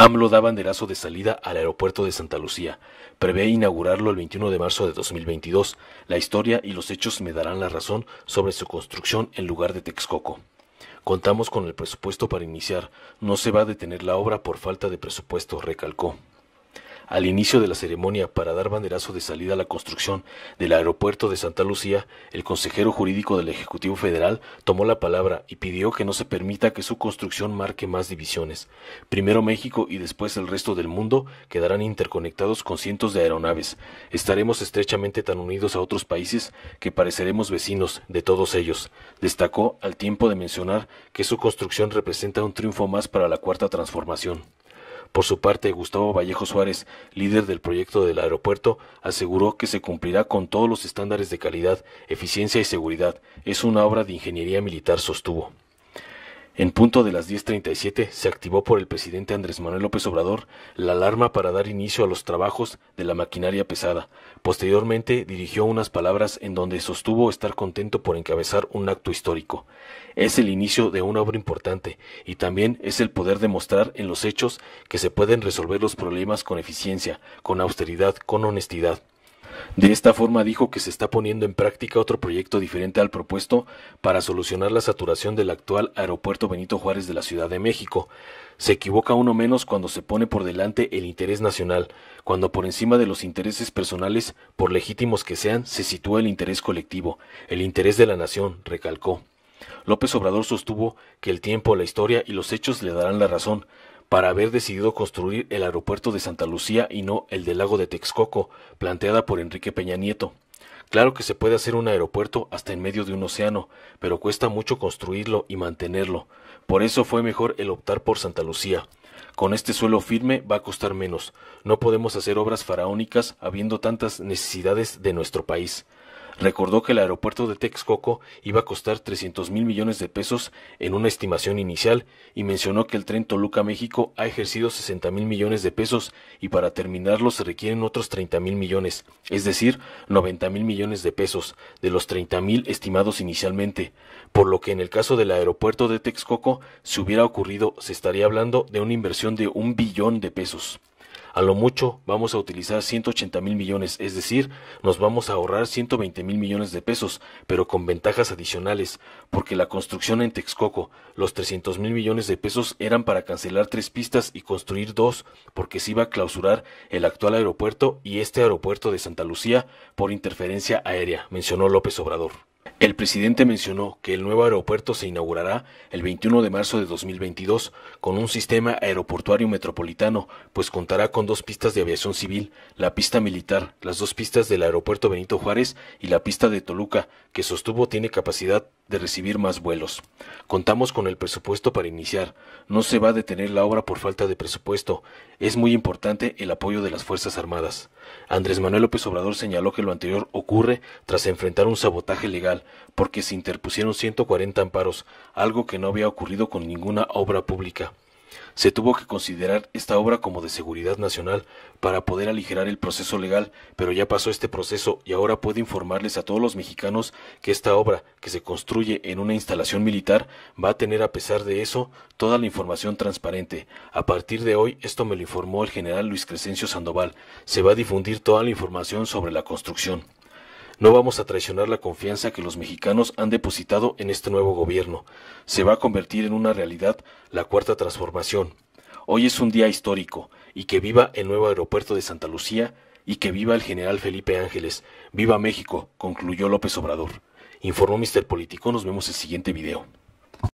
AMLO da banderazo de salida al aeropuerto de Santa Lucía. Prevé inaugurarlo el 21 de marzo de 2022. La historia y los hechos me darán la razón sobre su construcción en lugar de Texcoco. Contamos con el presupuesto para iniciar. No se va a detener la obra por falta de presupuesto, recalcó. Al inicio de la ceremonia para dar banderazo de salida a la construcción del aeropuerto de Santa Lucía, el consejero jurídico del Ejecutivo Federal tomó la palabra y pidió que no se permita que su construcción marque más divisiones. Primero México y después el resto del mundo quedarán interconectados con cientos de aeronaves. Estaremos estrechamente tan unidos a otros países que pareceremos vecinos de todos ellos, destacó al tiempo de mencionar que su construcción representa un triunfo más para la cuarta transformación. Por su parte, Gustavo Vallejo Suárez, líder del proyecto del aeropuerto, aseguró que se cumplirá con todos los estándares de calidad, eficiencia y seguridad. Es una obra de ingeniería militar, sostuvo. En punto de las 10.37 se activó por el presidente Andrés Manuel López Obrador la alarma para dar inicio a los trabajos de la maquinaria pesada. Posteriormente dirigió unas palabras en donde sostuvo estar contento por encabezar un acto histórico. Es el inicio de una obra importante y también es el poder demostrar en los hechos que se pueden resolver los problemas con eficiencia, con austeridad, con honestidad. De esta forma dijo que se está poniendo en práctica otro proyecto diferente al propuesto para solucionar la saturación del actual aeropuerto Benito Juárez de la Ciudad de México. Se equivoca uno menos cuando se pone por delante el interés nacional, cuando por encima de los intereses personales, por legítimos que sean, se sitúa el interés colectivo, el interés de la nación, recalcó. López Obrador sostuvo que el tiempo, la historia y los hechos le darán la razón, para haber decidido construir el aeropuerto de Santa Lucía y no el del lago de Texcoco, planteada por Enrique Peña Nieto. Claro que se puede hacer un aeropuerto hasta en medio de un océano, pero cuesta mucho construirlo y mantenerlo. Por eso fue mejor el optar por Santa Lucía. Con este suelo firme va a costar menos. No podemos hacer obras faraónicas habiendo tantas necesidades de nuestro país recordó que el aeropuerto de Texcoco iba a costar 300 mil millones de pesos en una estimación inicial y mencionó que el tren Toluca-México ha ejercido 60 mil millones de pesos y para terminarlo se requieren otros 30 mil millones, es decir, 90 mil millones de pesos, de los 30 mil estimados inicialmente, por lo que en el caso del aeropuerto de Texcoco, si hubiera ocurrido, se estaría hablando de una inversión de un billón de pesos. A lo mucho vamos a utilizar 180 mil millones, es decir, nos vamos a ahorrar 120 mil millones de pesos, pero con ventajas adicionales, porque la construcción en Texcoco, los 300 mil millones de pesos eran para cancelar tres pistas y construir dos, porque se iba a clausurar el actual aeropuerto y este aeropuerto de Santa Lucía por interferencia aérea, mencionó López Obrador. El presidente mencionó que el nuevo aeropuerto se inaugurará el 21 de marzo de 2022 con un sistema aeroportuario metropolitano, pues contará con dos pistas de aviación civil, la pista militar, las dos pistas del aeropuerto Benito Juárez y la pista de Toluca, que sostuvo tiene capacidad de recibir más vuelos. Contamos con el presupuesto para iniciar. No se va a detener la obra por falta de presupuesto. Es muy importante el apoyo de las Fuerzas Armadas. Andrés Manuel López Obrador señaló que lo anterior ocurre tras enfrentar un sabotaje legal, porque se interpusieron 140 amparos, algo que no había ocurrido con ninguna obra pública. Se tuvo que considerar esta obra como de seguridad nacional para poder aligerar el proceso legal, pero ya pasó este proceso y ahora puedo informarles a todos los mexicanos que esta obra, que se construye en una instalación militar, va a tener a pesar de eso toda la información transparente. A partir de hoy, esto me lo informó el general Luis Crescencio Sandoval, se va a difundir toda la información sobre la construcción. No vamos a traicionar la confianza que los mexicanos han depositado en este nuevo gobierno. Se va a convertir en una realidad la cuarta transformación. Hoy es un día histórico, y que viva el nuevo aeropuerto de Santa Lucía, y que viva el general Felipe Ángeles. Viva México, concluyó López Obrador. Informó Mr. Político, nos vemos el siguiente video.